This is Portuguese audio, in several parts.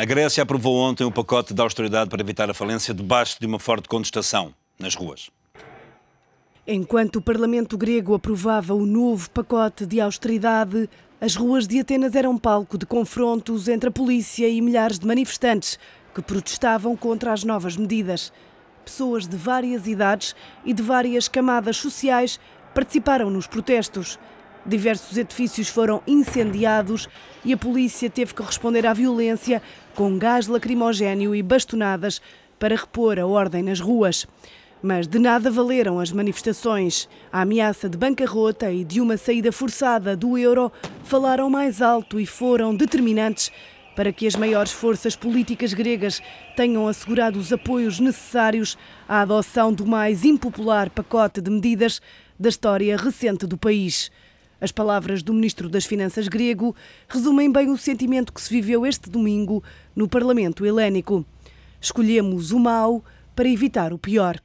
A Grécia aprovou ontem um pacote de austeridade para evitar a falência debaixo de uma forte contestação nas ruas. Enquanto o Parlamento grego aprovava o novo pacote de austeridade, as ruas de Atenas eram palco de confrontos entre a polícia e milhares de manifestantes que protestavam contra as novas medidas. Pessoas de várias idades e de várias camadas sociais participaram nos protestos. Diversos edifícios foram incendiados e a polícia teve que responder à violência com gás lacrimogéneo e bastonadas para repor a ordem nas ruas. Mas de nada valeram as manifestações. A ameaça de bancarrota e de uma saída forçada do euro falaram mais alto e foram determinantes para que as maiores forças políticas gregas tenham assegurado os apoios necessários à adoção do mais impopular pacote de medidas da história recente do país. As palavras do ministro das Finanças grego resumem bem o sentimento que se viveu este domingo no Parlamento helénico. Escolhemos o mal para evitar o pior.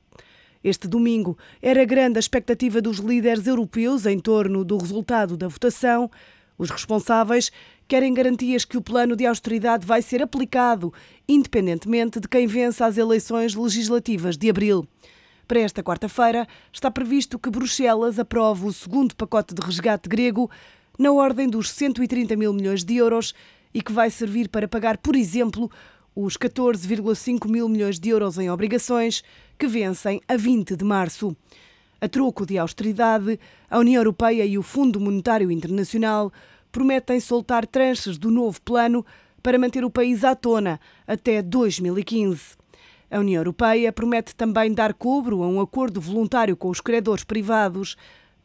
Este domingo era grande a expectativa dos líderes europeus em torno do resultado da votação. Os responsáveis querem garantias que o plano de austeridade vai ser aplicado, independentemente de quem vença as eleições legislativas de abril. Para esta quarta-feira, está previsto que Bruxelas aprove o segundo pacote de resgate grego, na ordem dos 130 mil milhões de euros, e que vai servir para pagar, por exemplo, os 14,5 mil milhões de euros em obrigações que vencem a 20 de março. A troco de austeridade, a União Europeia e o Fundo Monetário Internacional prometem soltar tranches do novo plano para manter o país à tona até 2015. A União Europeia promete também dar cobro a um acordo voluntário com os credores privados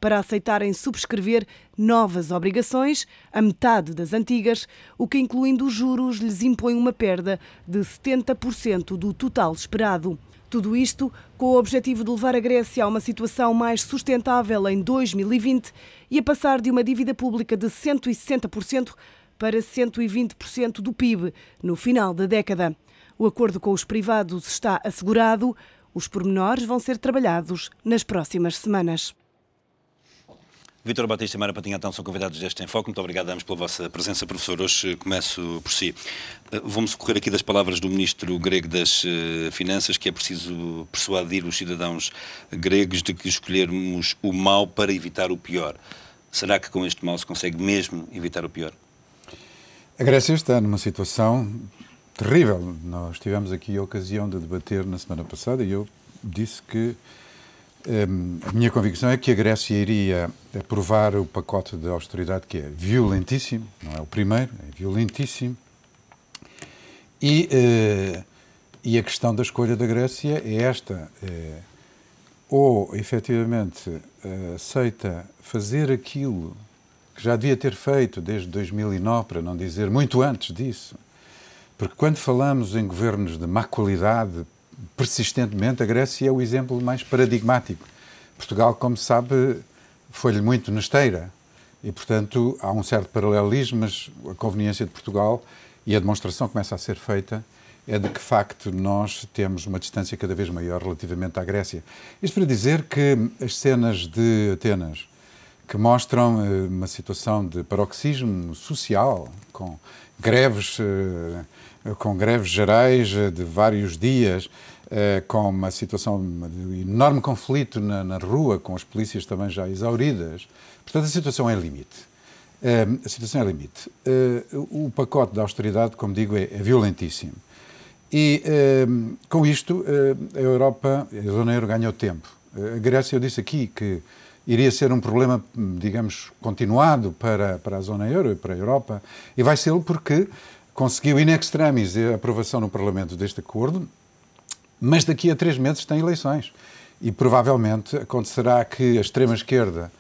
para aceitarem subscrever novas obrigações, a metade das antigas, o que, incluindo os juros, lhes impõe uma perda de 70% do total esperado. Tudo isto com o objetivo de levar a Grécia a uma situação mais sustentável em 2020 e a passar de uma dívida pública de 160% para 120% do PIB no final da década. O acordo com os privados está assegurado. Os pormenores vão ser trabalhados nas próximas semanas. Vitor Batista e Mara Patinha, então são convidados deste Enfoque. Muito obrigado ambos pela vossa presença, professor. Hoje começo por si. Eh, Vamos correr aqui das palavras do ministro grego das eh, Finanças, que é preciso persuadir os cidadãos gregos de que escolhermos o mal para evitar o pior. Será que com este mal se consegue mesmo evitar o pior? A Grécia está numa situação terrível. Nós tivemos aqui a ocasião de debater na semana passada e eu disse que hum, a minha convicção é que a Grécia iria aprovar o pacote de austeridade que é violentíssimo, não é o primeiro, é violentíssimo. E, uh, e a questão da escolha da Grécia é esta. É, ou efetivamente eh, aceita fazer aquilo que já devia ter feito desde 2009, para não dizer muito antes disso, porque quando falamos em governos de má qualidade, persistentemente, a Grécia é o exemplo mais paradigmático. Portugal, como sabe, foi-lhe muito na esteira. E, portanto, há um certo paralelismo, mas a conveniência de Portugal e a demonstração começa a ser feita é de que, de facto, nós temos uma distância cada vez maior relativamente à Grécia. Isto para dizer que as cenas de Atenas, que mostram eh, uma situação de paroxismo social, com greves, eh, com greves gerais eh, de vários dias, eh, com uma situação de enorme conflito na, na rua, com as polícias também já exauridas. Portanto, a situação é limite. A situação é limite. O pacote da austeridade, como digo, é, é violentíssimo. E com isto, a Europa, a zona euro ganhou tempo. A Grécia, eu disse aqui que iria ser um problema, digamos, continuado para, para a zona euro e para a Europa, e vai ser porque conseguiu in extremis a aprovação no Parlamento deste acordo, mas daqui a três meses tem eleições. E provavelmente acontecerá que a extrema-esquerda,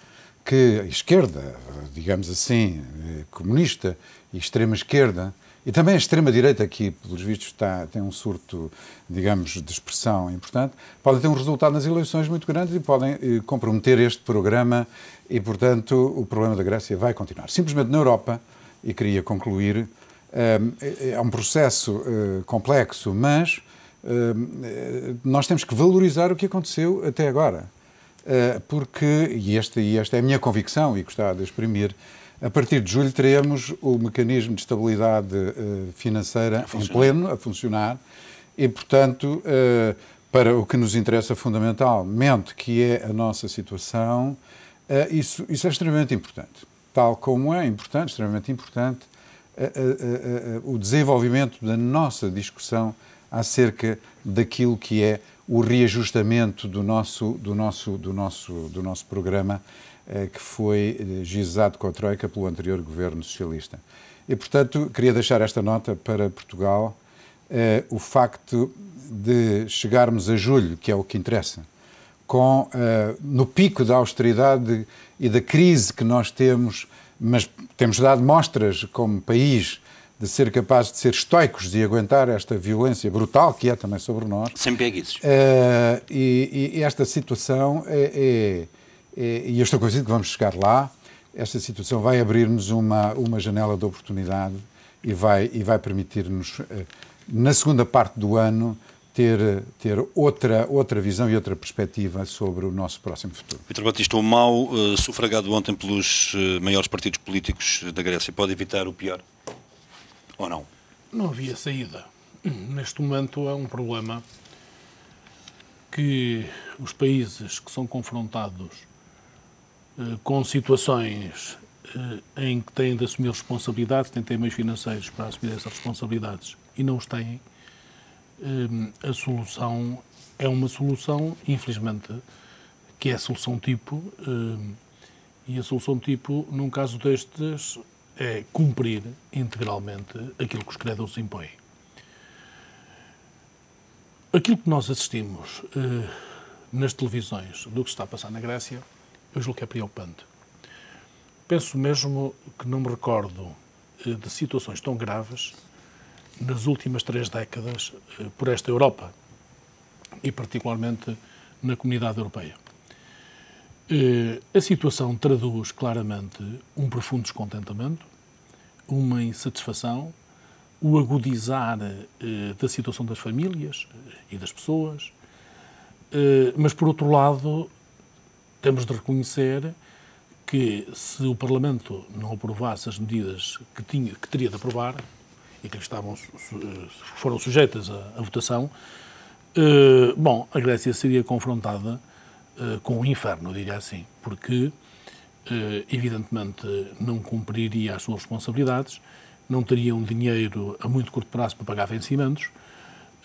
que a esquerda, digamos assim, eh, comunista e extrema-esquerda, e também a extrema-direita, que, pelos vistos, está, tem um surto, digamos, de expressão importante, podem ter um resultado nas eleições muito grande e podem eh, comprometer este programa e, portanto, o problema da Grécia vai continuar. Simplesmente na Europa, e queria concluir, eh, é um processo eh, complexo, mas ehm, eh, nós temos que valorizar o que aconteceu até agora. Eh, porque, e esta, e esta é a minha convicção e gostava de exprimir, a partir de julho teremos o mecanismo de estabilidade eh, financeira em pleno, a funcionar, e, portanto, eh, para o que nos interessa fundamentalmente, que é a nossa situação, eh, isso, isso é extremamente importante. Tal como é importante, extremamente importante, o desenvolvimento da nossa discussão acerca daquilo que é o reajustamento do nosso, do nosso, do nosso, do nosso programa eh, que foi eh, gizado com a Troika pelo anterior governo socialista. E, portanto, queria deixar esta nota para Portugal, eh, o facto de chegarmos a julho, que é o que interessa, com, no pico da austeridade e da crise que nós temos, mas temos dado mostras como país de ser capaz de ser estoicos e aguentar esta violência brutal que é também sobre nós. Sem preguiços. e, e, esta situação é, é e, eu estou convencido que vamos chegar lá. Esta situação vai abrir-nos uma, uma janela de oportunidade e vai, e vai permitir-nos, eh, na segunda parte do ano, ter, ter outra, outra visão e outra perspectiva sobre o nosso próximo futuro. Vitor Batista, o mal uh, eh, sufragado ontem pelos uh, maiores partidos políticos da Grécia pode evitar o pior? Ou não? Não havia saída. Neste momento há um problema que os países que são confrontados eh, com situações eh, em que têm de assumir responsabilidades, têm de ter meios financeiros para assumir essas responsabilidades e não os têm, eh, a solução é uma solução, infelizmente, que é a solução tipo. E a solução tipo, num caso destes, é cumprir integralmente aquilo que os créditos impõem. Aquilo que nós assistimos nas televisões do que está a passar na Grécia eu julgo que é preocupante. Penso mesmo que não me recordo eh, de situações tão graves nas últimas três décadas eh, por esta Europa e, particularmente, na comunidade europeia. Eh, a situação traduz claramente um profundo descontentamento, uma insatisfação, o agudizar da situação das famílias e das pessoas, mas, por outro lado, temos de reconhecer que se o Parlamento não aprovasse as medidas que, tinha, que teria de aprovar e que estavam, eh, foram sujeitas à, à votação, eh, bom, a Grécia seria confrontada eh, com o um inferno, diria assim, porque eh, evidentemente não cumpriria as suas responsabilidades, não teria um dinheiro a muito curto prazo para pagar vencimentos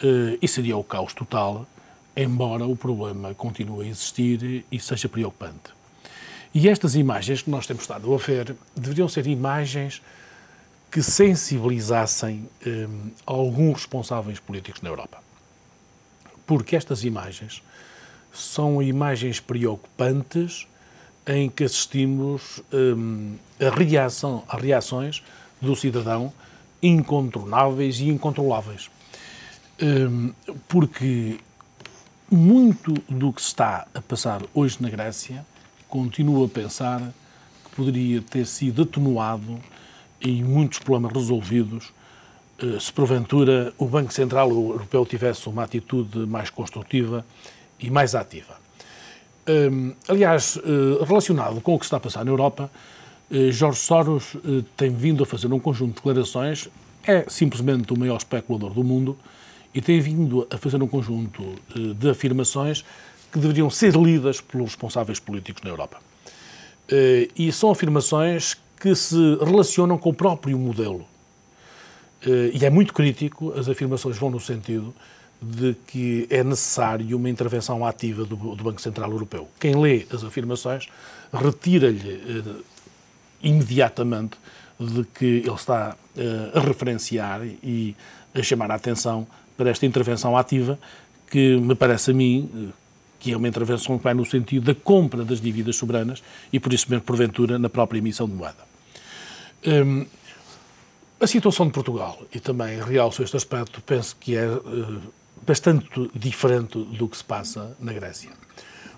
eh, e seria o caos total embora o problema continue a existir e seja preocupante. E estas imagens que nós temos estado a ver deveriam ser imagens que sensibilizassem hum, alguns responsáveis políticos na Europa. Porque estas imagens são imagens preocupantes em que assistimos hum, a, reação, a reações do cidadão incontornáveis e incontroláveis. Hum, porque muito do que está a passar hoje na Grécia, continuo a pensar que poderia ter sido atenuado e muitos problemas resolvidos eh, se porventura o Banco Central Europeu tivesse uma atitude mais construtiva e mais ativa. Ehm, aliás, eh, relacionado com o que está a passar na Europa, eh, Jorge Soros tem vindo a fazer um conjunto de declarações, é simplesmente o maior especulador do mundo, e tem vindo a fazer um conjunto eh, de afirmações que deveriam ser lidas pelos responsáveis políticos na Europa. Eh, e são afirmações que se relacionam com o próprio modelo. Eh, e é muito crítico, as afirmações vão no sentido de que é necessário uma intervenção ativa do, do Banco Central Europeu. Quem lê as afirmações retira-lhe imediatamente de que ele está a referenciar e a chamar a atenção para esta intervenção ativa, que me parece a mim eh, que é uma intervenção que vai no sentido da compra das dívidas soberanas e, por isso mesmo, porventura, na própria emissão de moeda. Hum, a situação de Portugal, e também realço este aspecto, penso que é uh, bastante diferente do que se passa na Grécia.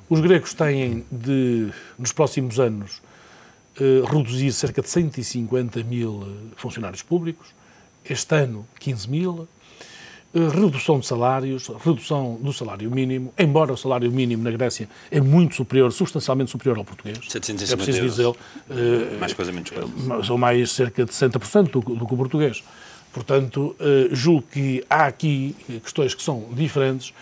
Os gregos têm de, nos próximos anos, uh, reduzir cerca de 150 mil funcionários públicos, este ano 15 mil, redução de salários, redução do salário mínimo, embora o salário mínimo na Grécia é muito superior, substancialmente superior ao português. 750 é preciso dizer, euros. Uh, mais coisa, menos coisa. Eh, são mais cerca de 60% do, do que o português. Portanto, uh, julgo que há aqui questões que são diferentes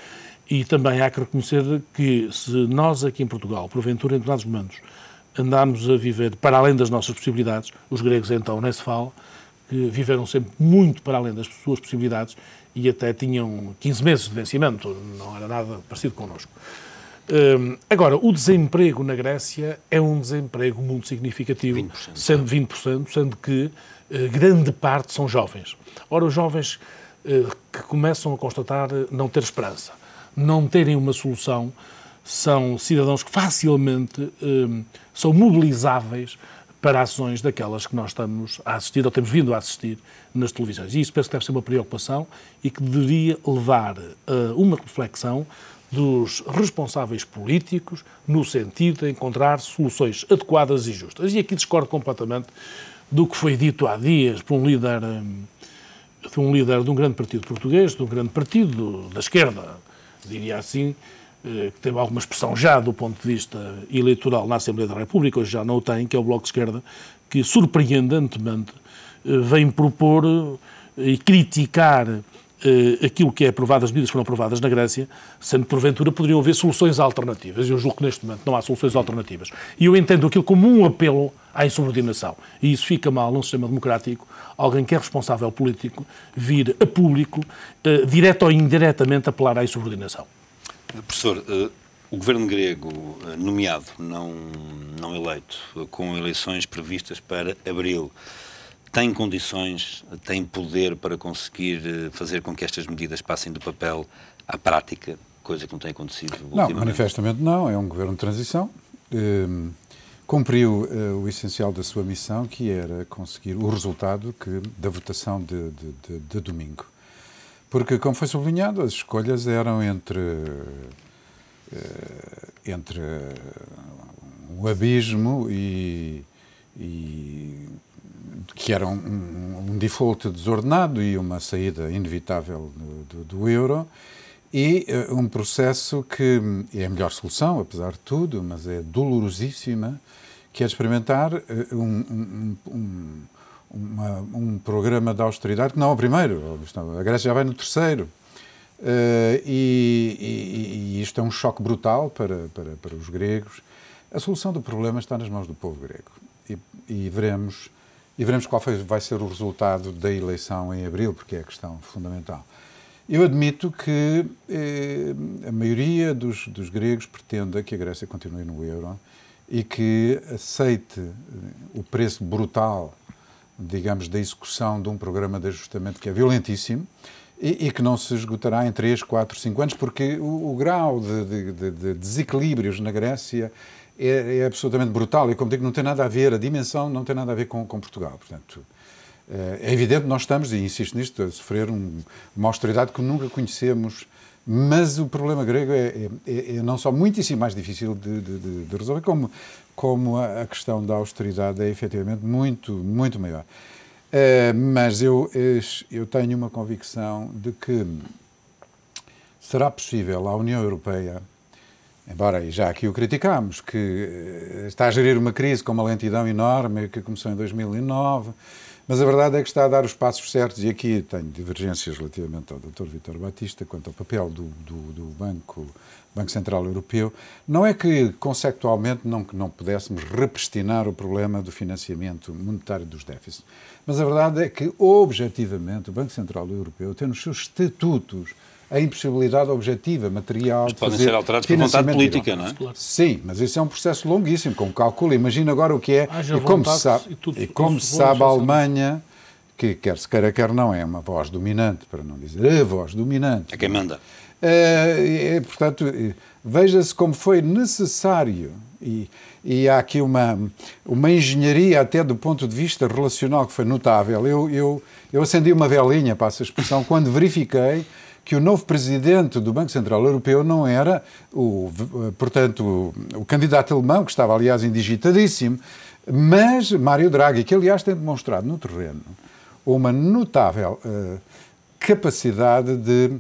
e também há que reconhecer que se nós aqui em Portugal, porventura em determinados momentos, andarmos a viver para além das nossas possibilidades, os gregos então nem se fala, que viveram sempre muito para além das suas possibilidades e até tinham 15 meses de vencimento, não era nada parecido connosco. Hum, agora, o desemprego na Grécia é um desemprego muito significativo, 20%, sendo 20%, sendo que eh, grande parte são jovens. Ora, os jovens eh, que começam a constatar eh, não ter esperança, não terem uma solução, são cidadãos que facilmente hum, são mobilizáveis para ações daquelas que nós estamos a assistir ou temos vindo a assistir nas televisões. E isso penso que deve ser uma preocupação e que deveria levar a eh, uma reflexão dos responsáveis políticos no sentido de encontrar soluções adequadas e justas. E aqui discordo completamente do que foi dito há dias por um líder eh, de um líder de um grande partido português, de um grande partido da esquerda, diria assim, eh, que teve alguma expressão já do ponto de vista eleitoral na Assembleia da República, hoje já não o tem, que é o Bloco de Esquerda, que surpreendentemente eh, vem propor eh, e criticar aquilo que é aprovado, as medidas que foram aprovadas na Grécia, sendo porventura poderiam haver soluções alternativas. Eu julgo que neste momento não há soluções alternativas. E eu entendo aquilo como um apelo à insubordinação. E isso fica mal num sistema democrático, alguém que é responsável político vir a público, direto ou indiretamente, apelar à insubordinação. Professor, uh, o governo grego, eh, nomeado, não, não eleito, com eleições previstas para abril, tem condições, tem poder para conseguir eh, fazer com que estas medidas passem do papel à prática, coisa que não tem acontecido Não, manifestamente não. É um governo de transição. Ehm, cumpriu uh, o essencial da sua missão, que era conseguir o resultado que, da votação de, de, de, de domingo. Porque, como foi sublinhado, as escolhas eram entre, eh, entre um abismo e, e que era um, um, default desordenado e uma saída inevitável do, do, do euro, e eh, um processo que é a melhor solução, apesar de tudo, mas é dolorosíssima, que é experimentar eh, um, um, uma, um programa de austeridade que não é o primeiro, a Grécia já vai no terceiro. Uh, e, e, e, isto é um choque brutal para, para, para, os gregos. A solução do problema está nas mãos do povo grego. E, e veremos, e veremos qual foi, vai ser o resultado da eleição em abril, porque é a questão fundamental. Eu admito que eh, a maioria dos, dos gregos pretenda que a Grécia continue no euro e que aceite eh, o preço brutal digamos, da execução de um programa de ajustamento que é violentíssimo e, e que não se esgotará em 3, 4, 5 anos, porque o, o grau de, de, de, de, desequilíbrios na Grécia é, é, absolutamente brutal e, como digo, não tem nada a ver, a dimensão não tem nada a ver com, com Portugal. Portanto, eh, é evidente que nós estamos, e insisto nisto, a sofrer um, uma austeridade que nunca conhecemos mas o problema grego é, é, é, é não só muitíssimo mais difícil de, de, de resolver, como, como a, questão da austeridade é efetivamente muito, muito maior. Uh, mas eu, eu tenho uma convicção de que será possível a União Europeia, embora já aqui o criticamos, que eh, está a gerir uma crise com uma lentidão enorme que começou em 2009 mas a verdade é que está a dar os passos certos, e aqui tenho divergências relativamente ao Dr. Vitor Batista quanto ao papel do, do, do Banco, Banco Central Europeu. Não é que conceptualmente não, não pudéssemos repristinar o problema do financiamento monetário dos déficits, mas a verdade é que, objetivamente, o Banco Central Europeu tem nos seus estatutos a impossibilidade objetiva, material. Mas podem ser alterados por vontade política, não é? Sim, mas isso é um processo longuíssimo, como calcula. Imagina agora o que é. Haja e como se sabe, e tudo, e como se sabe a Alemanha, que quer se queira, quer não, é uma voz dominante, para não dizer a voz dominante. É quem é? manda. É, é, portanto, veja-se como foi necessário, e, e, há aqui uma, uma engenharia até do ponto de vista relacional que foi notável. Eu, eu, eu acendi uma velinha, para essa expressão, quando verifiquei que o novo presidente do Banco Central Europeu não era, o, eh, portanto, o, candidato alemão, que estava, aliás, indigitadíssimo, mas Mário Draghi, que, aliás, tem demonstrado no terreno uma notável uh, capacidade de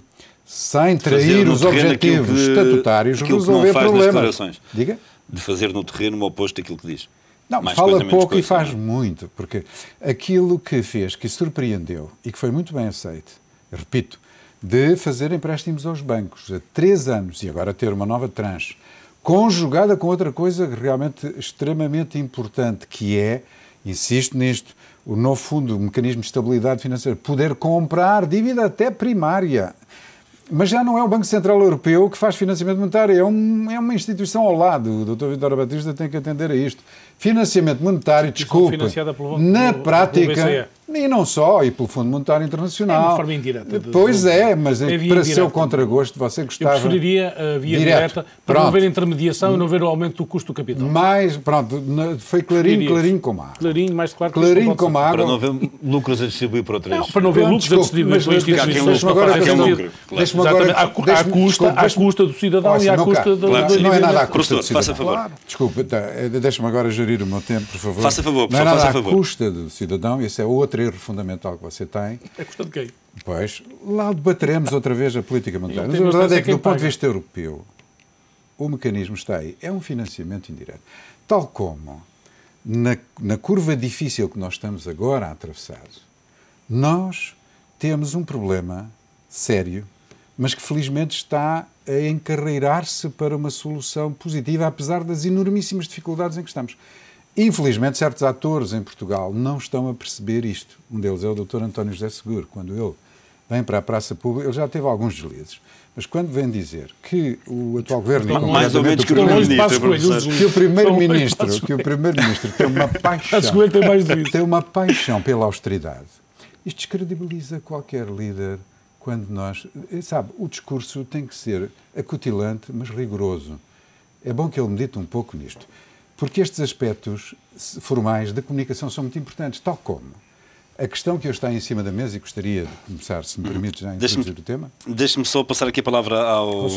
sem trair os objetivos que, estatutários, resolver problemas. Diga? De fazer no terreno o oposto daquilo que diz. Não, Mais fala coisa, pouco coisa, e faz não. É? muito, porque aquilo que fez, que surpreendeu e que foi muito bem aceito, repito, de fazer empréstimos aos bancos a três anos e agora ter uma nova tranche, conjugada com outra coisa realmente extremamente importante, que é, insisto nisto, o novo fundo, o mecanismo de estabilidade financeira, poder comprar dívida até primária. Mas já não é o Banco Central Europeu que faz financiamento monetário, é, um, é uma instituição ao lado. O Dr. Vitor Batista tem que atender a isto. Financiamento monetário, desculpa, na prática e não só, e pelo Fundo Monetário Internacional. É uma forma indireta. De, pois é, mas é para indireta. seu contragosto você gostava... Eu preferiria a via direto. direta, para não haver intermediação e não haver o aumento do custo do capital. Mais, pronto, foi clarinho, clarinho como água. Clarinho, mais claro. que Clarinho como água. Para não haver lucros a distribuir para outras. Não, para não haver lucros desculpa, a distribuir para outras. Deixa-me é agora... Fazer, lucro, claro. deixa agora à, custa, à custa do cidadão e à custa da... Não é nada à custa do cidadão. faça favor. Desculpa, tá, eh, deixe me agora gerir o meu tempo, por favor. Faça favor, Não é nada à custa do cidadão, isso é outra outro erro fundamental que você tem. É custa de quem? Pois, lá debateremos outra vez a política monetária. Mas a verdade é que, do paga. ponto de vista europeu, o mecanismo está aí. É um financiamento indireto. Tal como na, na curva difícil que nós estamos agora a atravessar, nós temos um problema sério, mas que felizmente está a encarreirar-se para uma solução positiva, apesar das enormíssimas dificuldades em que estamos. Infelizmente, certos atores em Portugal não estão a perceber isto. Um deles é o Dr. António José Seguro. Quando ele vem para a praça pública, ele já teve alguns deslizes. Mas quando vem dizer que o atual governo não, mais ou menos que o primeiro-ministro, que o primeiro-ministro, tem tem uma paixão pela austeridade. Isto descredibiliza qualquer líder quando nós, eh, sabe, o discurso tem que ser acutilante, mas rigoroso. É bom que ele medite um pouco nisto. Porque estes aspectos formais da comunicação são muito importantes, tal como a questão que hoje está em cima da mesa e gostaria de começar, se me permite, já introduzir o tema. Deixe-me só passar aqui a palavra ao,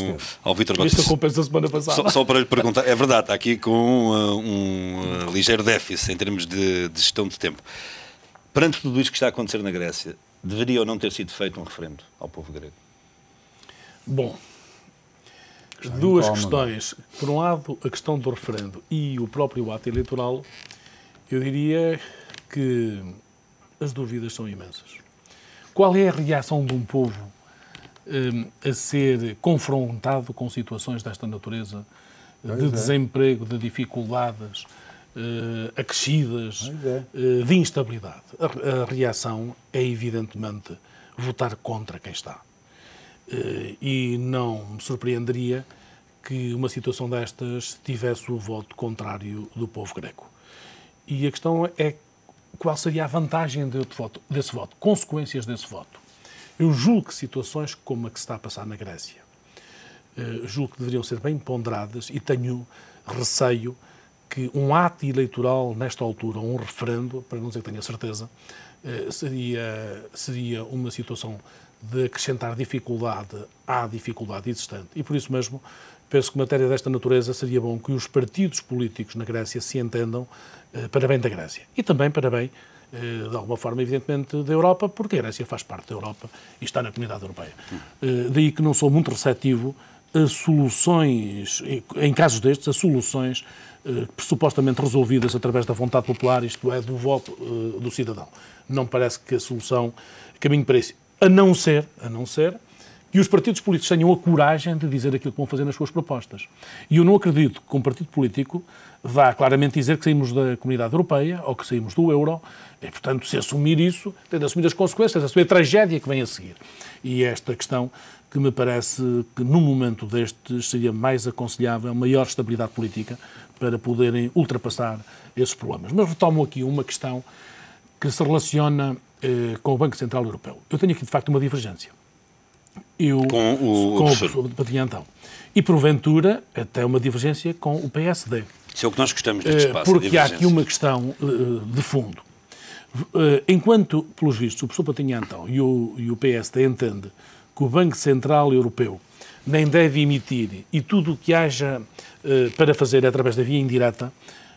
ao Vítor Batista. Isto compensa da semana passada. Só, só, para lhe perguntar, é verdade, está aqui com uh, um uh, ligeiro déficit em termos de, de, gestão de tempo. Perante tudo isto que está a acontecer na Grécia, deveria ou não ter sido feito um referendo ao povo grego? Bom, duas questões. Por um lado, a questão do referendo e o próprio ato eleitoral, eu diria que as dúvidas são imensas. Qual é a reação de um povo um, a ser confrontado com situações desta natureza, pois de é. desemprego, de dificuldades uh, acrescidas, é. uh, de instabilidade? A, a reação é, evidentemente, votar contra quem está. Eh, e não me surpreenderia que uma situação destas tivesse o voto contrário do povo greco. E a questão é qual seria a vantagem desse voto, consequências desse voto. Eu julgo que situações como a que se está a passar na Grécia, eh, julgo que deveriam ser bem ponderadas e tenho receio que um ato eleitoral nesta altura, um referendo, para não dizer que tenha certeza, eh, seria, seria uma situação de acrescentar dificuldade à dificuldade existente. E por isso mesmo, penso que matéria desta natureza seria bom que os partidos políticos na Grécia se entendam eh, para bem da Grécia e também para bem, eh, de alguma forma, evidentemente, da Europa, porque a Grécia faz parte da Europa e está na comunidade europeia. Eh, daí que não sou muito receptivo a soluções, em casos destes, a soluções eh, supostamente resolvidas através da vontade popular, isto é, do voto eh, do cidadão. Não parece que a solução caminhe para isso. A não ser, a não ser, que os partidos políticos tenham a coragem de dizer aquilo que vão fazer nas suas propostas. E eu não acredito que um partido político vá claramente dizer que saímos da comunidade europeia ou que saímos do euro. E, portanto, se assumir isso, tem de assumir as consequências, assumir a tragédia que vem a seguir. E é esta questão que me parece que, num momento destes, seria mais aconselhável maior estabilidade política para poderem ultrapassar esses problemas. Mas retomo aqui uma questão que se relaciona eh, com o Banco Central Europeu. Eu tenho aqui, de facto, uma divergência. Eu, com o, com o, o Batilhantão. E, porventura, até uma divergência com o PSD. Isso é o que nós gostamos deste espaço. Eh, porque há aqui uma questão eh, de fundo. enquanto, pelos vistos, o professor Patinhantão e o, e o PSD entendem que o Banco Central Europeu nem deve emitir e tudo o que haja para fazer é através da via indireta,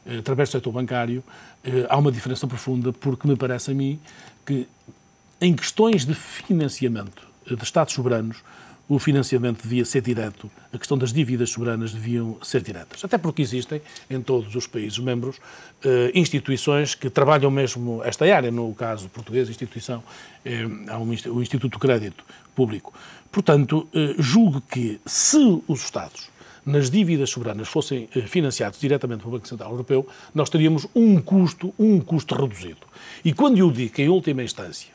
eh, através do setor bancário, eh, há uma diferença profunda, porque me parece a mim que em questões de financiamento eh, de Estados soberanos, o financiamento devia ser direto, a questão das dívidas soberanas deviam ser diretas. Até porque existem, em todos os países membros, instituições que trabalham mesmo esta área. No caso português, instituição, há um, o Instituto de Crédito Público. Portanto, julgo que se os Estados nas dívidas soberanas fossem eh, financiados diretamente pelo Banco Central Europeu, nós teríamos um custo, um custo reduzido. E quando eu digo que, em última instância,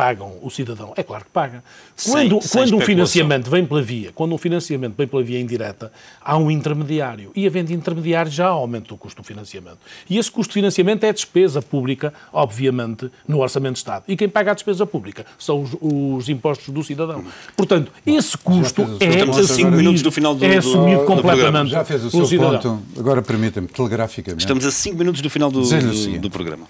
pagam o cidadão? É claro que paga. Quando, sem, quando sem um financiamento vem pela via, quando um financiamento vem pela via indireta, há um intermediário. E havendo intermediário já aumenta o custo do financiamento. E esse custo de financiamento é despesa pública, obviamente, no orçamento de Estado. E quem paga a despesa pública são os, os impostos do cidadão. Portanto, Bom, esse custo é, é assumido, é assumido completamente já fez o seu cidadão. Ponto. Agora permitam me telegraficamente. Estamos a 5 minutos do final do, do, do programa.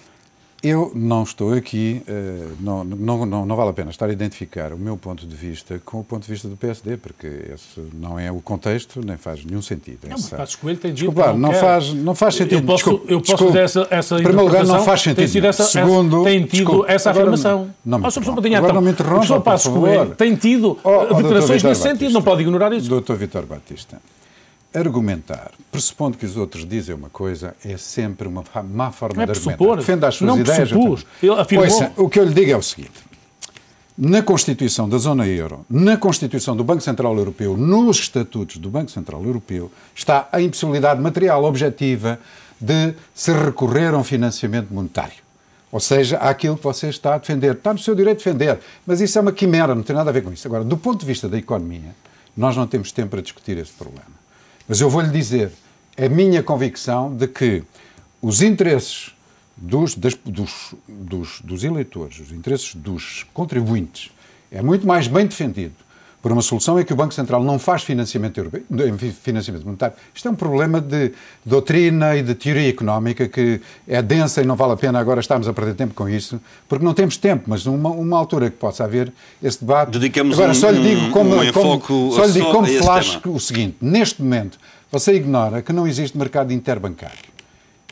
Eu não estou aqui, eh, não, não, não, não, vale a pena estar a identificar o meu ponto de vista com o ponto de vista do PSD, porque esse não é o contexto, nem faz nenhum sentido. Não, Passos Coelho tem dito não, faz, não faz sentido. Eu posso, desculpa, eu posso desculpa. essa, essa Em primeiro lugar, não faz sentido. Tem, essa, Segundo, tem tido desculpa, essa afirmação. Não, não, oh, Sr. Agora não me ah, interrompa, O Coelho tem tido oh, oh, declarações nesse Batista, sentido, não pode ignorar isso. Doutor Vitor Batista, Argumentar, pressupondo que os outros dizem uma coisa, é sempre uma má forma é de argumentar. Defenda as suas não ideias. Pressupôs. afirmou... o que eu lhe digo é o seguinte. Na Constituição da Zona Euro, na Constituição do Banco Central Europeu, nos estatutos do Banco Central Europeu, está a impossibilidade material objetiva de se recorrer a um financiamento monetário. Ou seja, aquilo que você está a defender. Está no seu direito de defender, mas isso é uma quimera, não tem nada a ver com isso. Agora, do ponto de vista da economia, nós não temos tempo para discutir esse problema. Mas eu vou lhe dizer a minha convicção de que os interesses dos, das, dos, dos, dos eleitores, os interesses dos contribuintes, é muito mais bem defendido por uma solução é que o Banco Central não faz financiamento europeu, financiamento monetário. Isto é um problema de doutrina e de teoria económica que é densa e não vale a pena agora estarmos a perder tempo com isso, porque não temos tempo, mas numa uma altura que possa haver esse debate. Dedicamos agora, um, só lhe digo como, um como só lhe digo como flash tema. o seguinte: neste momento, você ignora que não existe mercado interbancário.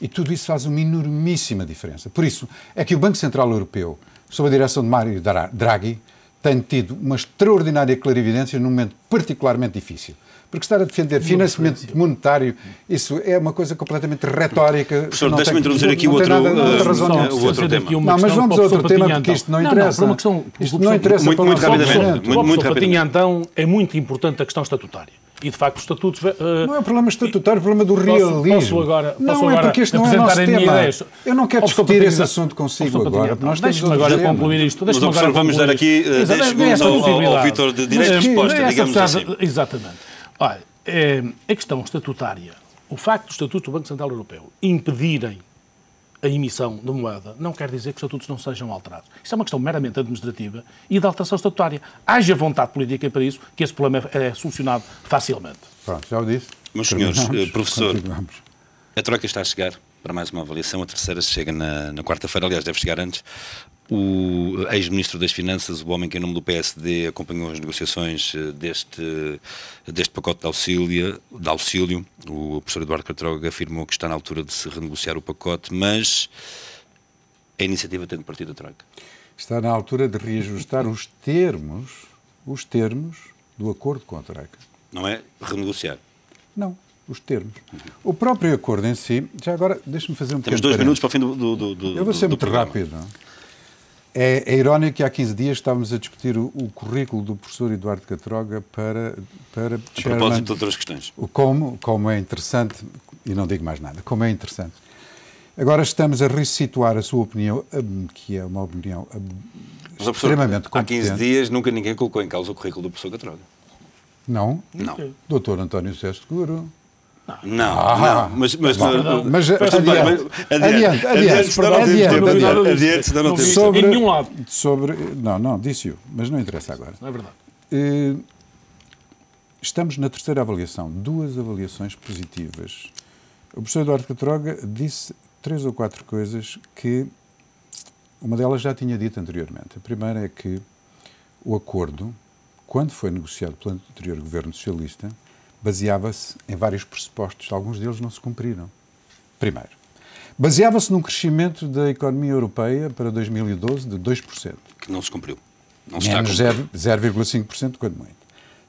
E tudo isso faz uma enormíssima diferença. Por isso é que o Banco Central Europeu, sob a direção de Mário Draghi, tem tido uma extraordinária clarividência num momento particularmente difícil. Porque estar a defender financiamento monetário, isso é uma coisa completamente retórica. Professor, deixa me introduzir aqui o outro, nada, uh, razão não, o outro tema. Não, mas vamos a outro tema, porque isto não interessa. Não, não, questão, isto não interessa muito, para muito rapidamente. Muito, muito rapidamente. Patinha, então, é muito importante a questão estatutária. E, de facto, os estatutos... Uh, não é um problema estatutário, é um problema do realismo. Posso, posso é agora, posso não, agora é porque este não é nosso tema. Ideia. Eu não quero oh, discutir Patinha, esse assunto oh, consigo agora. Deixe-me agora concluir isto. Mas, professor, vamos dar aqui 10 eh, é segundos ao, ao Vítor de direito de é resposta, digamos assim. Exatamente. Olha, eh, a questão estatutária, o facto do Estatuto do Banco Central Europeu impedirem a emissão de moeda, não quer dizer que os estatutos não sejam alterados. Isso é uma questão meramente administrativa e de alteração estatutária. Haja vontade política para isso, que esse problema é solucionado facilmente. Pronto, já o disse. Meus senhores, eh, professor, a troca está a chegar para mais uma avaliação. A terceira chega na, na quarta-feira, aliás, deve chegar antes o ex-ministro das Finanças, o homem que, em nome do PSD, acompanhou as negociações eh, deste, deste pacote de auxílio, de auxílio, o professor Eduardo Cartroga afirmou que está na altura de se renegociar o pacote, mas a iniciativa tem de partir da Troika. Está na altura de reajustar os termos, os termos do acordo com a Troika. Não é renegociar? Não, os termos. O próprio acordo em si, já agora, deixe-me fazer um Temos pequeno Temos dois parênteses. minutos para o fim do, do, do Eu vou ser muito programa. rápido. É, é, irónico que há 15 dias estávamos a discutir o, o currículo do professor Eduardo Catroga para, para a chairman, propósito de outras questões. Como, como é interessante, e não digo mais nada, como é interessante. Agora estamos a ressituar a sua opinião, que é uma opinião Mas, extremamente competente. Há 15 dias nunca ninguém colocou em causa o currículo do professor Catroga. Não? Não. Doutor António Sérgio Seguro. Não, ah, não, mas, mas, não, eh, mas, eh, mas adiante, adiante, adiante, adiante, não Adiante, adiante, adiante não tem sobre, Em nenhum lado. Sobre, não, não, disse-o, mas não interessa agora. Não é verdade. Uh, estamos na terceira avaliação, duas avaliações positivas. O professor Eduardo Catroga disse três ou quatro coisas que uma delas já tinha dito anteriormente. A primeira é que o acordo, quando foi negociado pelo anterior governo socialista, baseava-se em vários pressupostos, alguns deles não se cumpriram. Primeiro, baseava-se num crescimento da economia europeia para 2012 de 2%. Que não se cumpriu. Não se menos 0,5%, quando muito.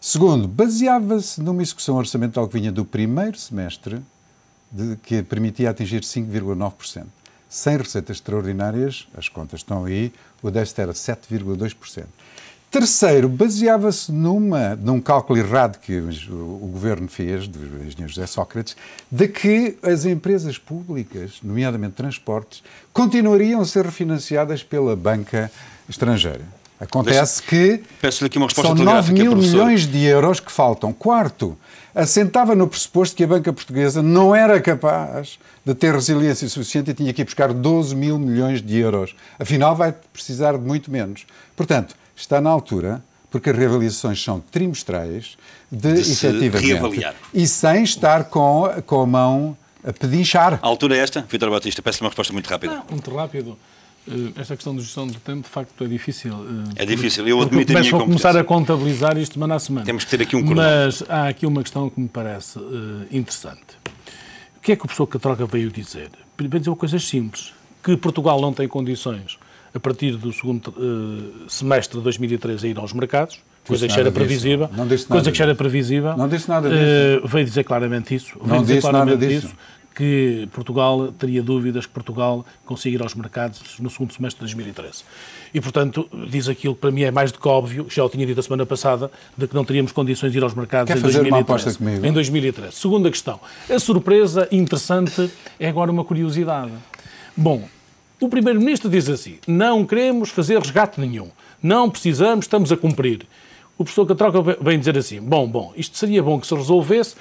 Segundo, baseava-se numa execução orçamental que vinha do primeiro semestre, de, que permitia atingir 5,9%. Sem receitas extraordinárias, as contas estão aí, o déficit era 7,2%. Terceiro, baseava-se numa, num cálculo errado que o, o governo fez, do engenheiro José Sócrates, de que as empresas públicas, nomeadamente transportes, continuariam a ser refinanciadas pela banca estrangeira. Acontece que são 9 mil milhões de euros que faltam. Quarto, assentava no pressuposto que a banca portuguesa não era capaz de ter resiliência suficiente e tinha que ir buscar 12 mil milhões de euros. Afinal, vai precisar de muito menos. Portanto, está na altura, porque as reavaliações são trimestrais, de, de efetivamente. E sem estar com, com a mão a pedinchar. A altura é esta, Vitor Batista, peço-lhe uma resposta muito rápida. Não, muito rápido. Eh, esta questão de gestão do tempo, de facto, é difícil. Eh, é difícil, eu admito a minha a começar a contabilizar isto semana a semana. Temos que ter aqui um cordão. Mas há aqui uma questão que me parece uh, interessante. O que é que o professor Catroca veio dizer? Veio dizer uma coisa simples, que Portugal não tem condições a partir do segundo uh, semestre de 2013 a ir aos mercados, coisa que já era previsível. Não disse nada coisa que já era previsível. Não disse nada disso. Uh, veio dizer claramente isso. Veio não disse nada disso. Isso, que Portugal teria dúvidas que Portugal consiga ir aos mercados no segundo semestre de 2013. E, portanto, diz aquilo que para mim é mais do que óbvio, já o tinha dito a semana passada, de que não teríamos condições de ir aos mercados Quer em, fazer 2013, uma aposta comigo? em 2013. Segunda questão. A surpresa interessante é agora uma curiosidade. Bom, o Primeiro-Ministro diz assim: não queremos fazer resgate nenhum, não precisamos, estamos a cumprir. O professor Catroca vem dizer assim: bom, bom, isto seria bom que se resolvesse,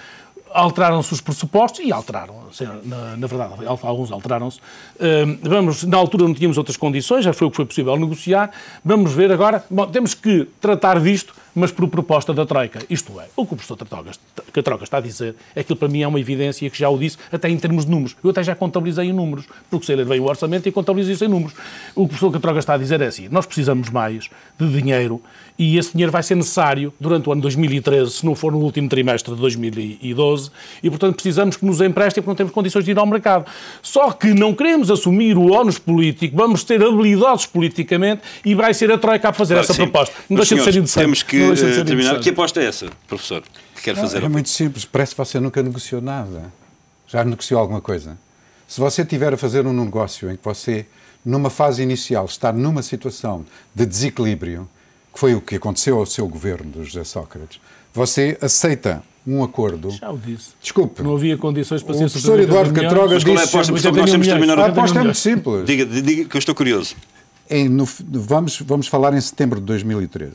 alteraram-se os pressupostos e alteraram na, na verdade, alguns alteraram-se. Hum, vamos, na altura não tínhamos outras condições, já foi o que foi possível negociar. Vamos ver agora. Bom, temos que tratar disto, mas por proposta da Troika. Isto é, o que o professor Trogas, que a Troca está a dizer, é aquilo para mim é uma evidência que já o disse, até em termos de números. Eu até já contabilizei em números, porque sei ler bem o orçamento e contabilizei isso em números. O que o professor Catroga está a dizer é assim: nós precisamos mais de dinheiro e esse dinheiro vai ser necessário durante o ano 2013, se não for no último trimestre de 2012, e portanto precisamos que nos emprestem, porque não temos condições de ir ao mercado. Só que não queremos assumir o ónus político, vamos ser habilidosos politicamente e vai ser a Troika a fazer essa sim. proposta. Não deixa senhores, de ser interessante. Temos que de terminar. que aposta é essa, professor? Que quer não, fazer? É a... muito simples. Parece que você nunca negociou nada. Já negociou alguma coisa? Se você tiver a fazer um negócio em que você, numa fase inicial, está numa situação de desequilíbrio, que foi o que aconteceu ao seu governo do José Sócrates, você aceita um acordo. Já o disse. Desculpe. Não havia condições para o ser O professor Eduardo Catroga é disse... Mas qual é a aposta? nós temos de terminar... A aposta ah, é muito simples. Diga, diga que eu estou curioso. Em, no, vamos, vamos falar em setembro de 2013.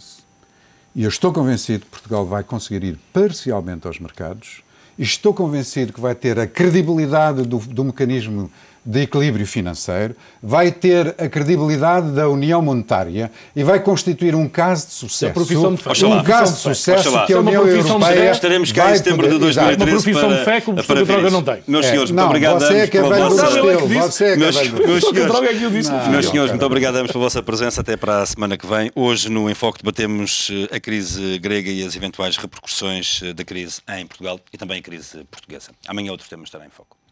E eu estou convencido que Portugal vai conseguir ir parcialmente aos mercados e estou convencido que vai ter a credibilidade do, do mecanismo de equilíbrio financeiro, vai ter a credibilidade da União Monetária e vai constituir um caso de é sucesso. É profissão de fé. Um caso de sucesso Oxalá. que a é União é Europeia. Estaremos cá em setembro de 2013 é para, de fé que o de droga não tem. Meus senhores, é, não, muito obrigado você é que é pela vossa Meus, senhores, meus senhores muito obrigado pela vossa presença. Até para a semana que vem. Hoje no Enfoque debatemos eh, a crise grega e as eventuais repercussões eh, da crise em Portugal e também a crise portuguesa. Amanhã outros temas estarão em foco.